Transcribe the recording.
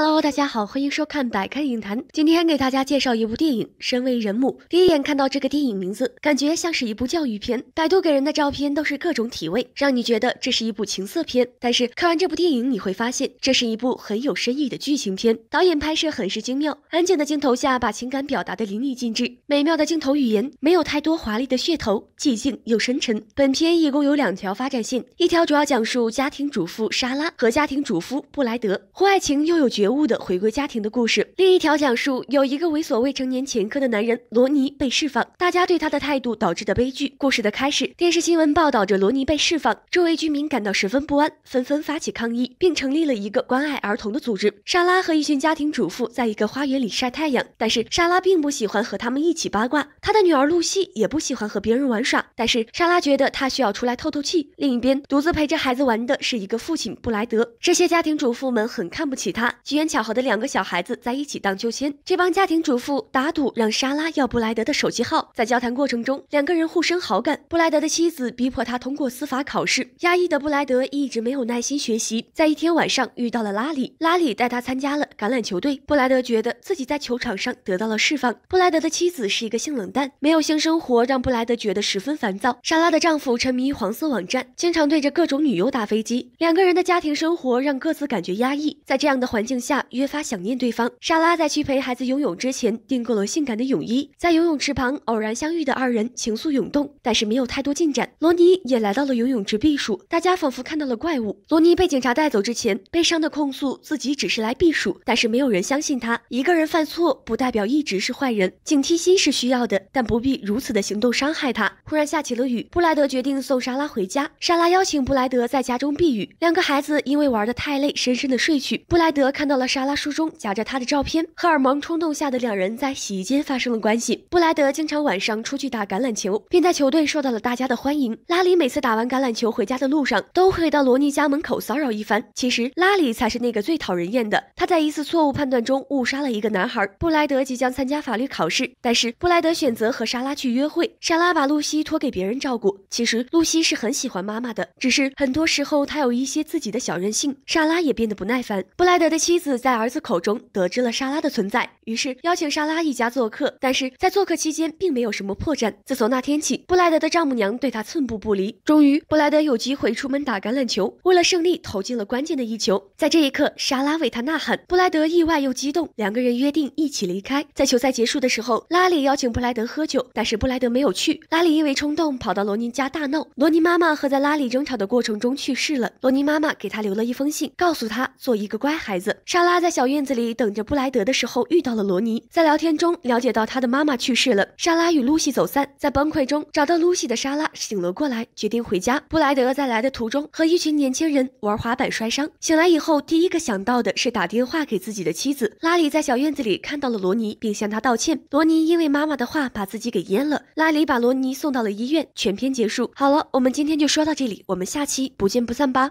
Hello，大家好，欢迎收看百看影坛。今天给大家介绍一部电影《身为人母》。第一眼看到这个电影名字，感觉像是一部教育片。百度给人的照片都是各种体位，让你觉得这是一部情色片。但是看完这部电影，你会发现这是一部很有深意的剧情片。导演拍摄很是精妙，安静的镜头下把情感表达的淋漓尽致，美妙的镜头语言没有太多华丽的噱头，寂静又深沉。本片一共有两条发展线，一条主要讲述家庭主妇莎拉和家庭主夫布莱德婚外情又有绝。人物的回归家庭的故事，另一条讲述有一个猥琐未成年前科的男人罗尼被释放，大家对他的态度导致的悲剧。故事的开始，电视新闻报道着罗尼被释放，周围居民感到十分不安，纷纷发起抗议，并成立了一个关爱儿童的组织。莎拉和一群家庭主妇在一个花园里晒太阳，但是莎拉并不喜欢和他们一起八卦，她的女儿露西也不喜欢和别人玩耍，但是莎拉觉得她需要出来透透气。另一边，独自陪着孩子玩的是一个父亲布莱德，这些家庭主妇们很看不起他。机缘巧合的两个小孩子在一起荡秋千。这帮家庭主妇打赌，让莎拉要布莱德的手机号。在交谈过程中，两个人互生好感。布莱德的妻子逼迫他通过司法考试，压抑的布莱德一直没有耐心学习。在一天晚上遇到了拉里，拉里带他参加了橄榄球队。布莱德觉得自己在球场上得到了释放。布莱德的妻子是一个性冷淡，没有性生活让布莱德觉得十分烦躁。莎拉的丈夫沉迷于黄色网站，经常对着各种女优打飞机。两个人的家庭生活让各自感觉压抑，在这样的环境。下越发想念对方。莎拉在去陪孩子游泳之前订购了性感的泳衣，在游泳池旁偶然相遇的二人情愫涌动，但是没有太多进展。罗尼也来到了游泳池避暑，大家仿佛看到了怪物。罗尼被警察带走之前，悲伤的控诉自己只是来避暑，但是没有人相信他。一个人犯错不代表一直是坏人，警惕心是需要的，但不必如此的行动伤害他。忽然下起了雨，布莱德决定送莎拉回家。莎拉邀请布莱德在家中避雨，两个孩子因为玩的太累，深深的睡去。布莱德看。到了莎拉书中夹着他的照片，荷尔蒙冲动下的两人在洗衣间发生了关系。布莱德经常晚上出去打橄榄球，并在球队受到了大家的欢迎。拉里每次打完橄榄球回家的路上，都会到罗尼家门口骚扰一番。其实拉里才是那个最讨人厌的。他在一次错误判断中误杀了一个男孩。布莱德即将参加法律考试，但是布莱德选择和莎拉去约会。莎拉把露西托给别人照顾。其实露西是很喜欢妈妈的，只是很多时候她有一些自己的小任性。莎拉也变得不耐烦。布莱德的妻妻子在儿子口中得知了莎拉的存在，于是邀请莎拉一家做客。但是在做客期间并没有什么破绽。自从那天起，布莱德的丈母娘对他寸步不离。终于，布莱德有机会出门打橄榄球，为了胜利投进了关键的一球。在这一刻，莎拉为他呐喊，布莱德意外又激动。两个人约定一起离开。在球赛结束的时候，拉里邀请布莱德喝酒，但是布莱德没有去。拉里因为冲动跑到罗尼家大闹，罗尼妈妈和在拉里争吵的过程中去世了。罗尼妈妈给他留了一封信，告诉他做一个乖孩子。莎拉在小院子里等着布莱德的时候遇到了罗尼，在聊天中了解到他的妈妈去世了。莎拉与露西走散，在崩溃中找到露西的莎拉醒了过来，决定回家。布莱德在来的途中和一群年轻人玩滑板摔伤，醒来以后第一个想到的是打电话给自己的妻子。拉里在小院子里看到了罗尼，并向他道歉。罗尼因为妈妈的话把自己给淹了，拉里把罗尼送到了医院。全篇结束。好了，我们今天就说到这里，我们下期不见不散吧。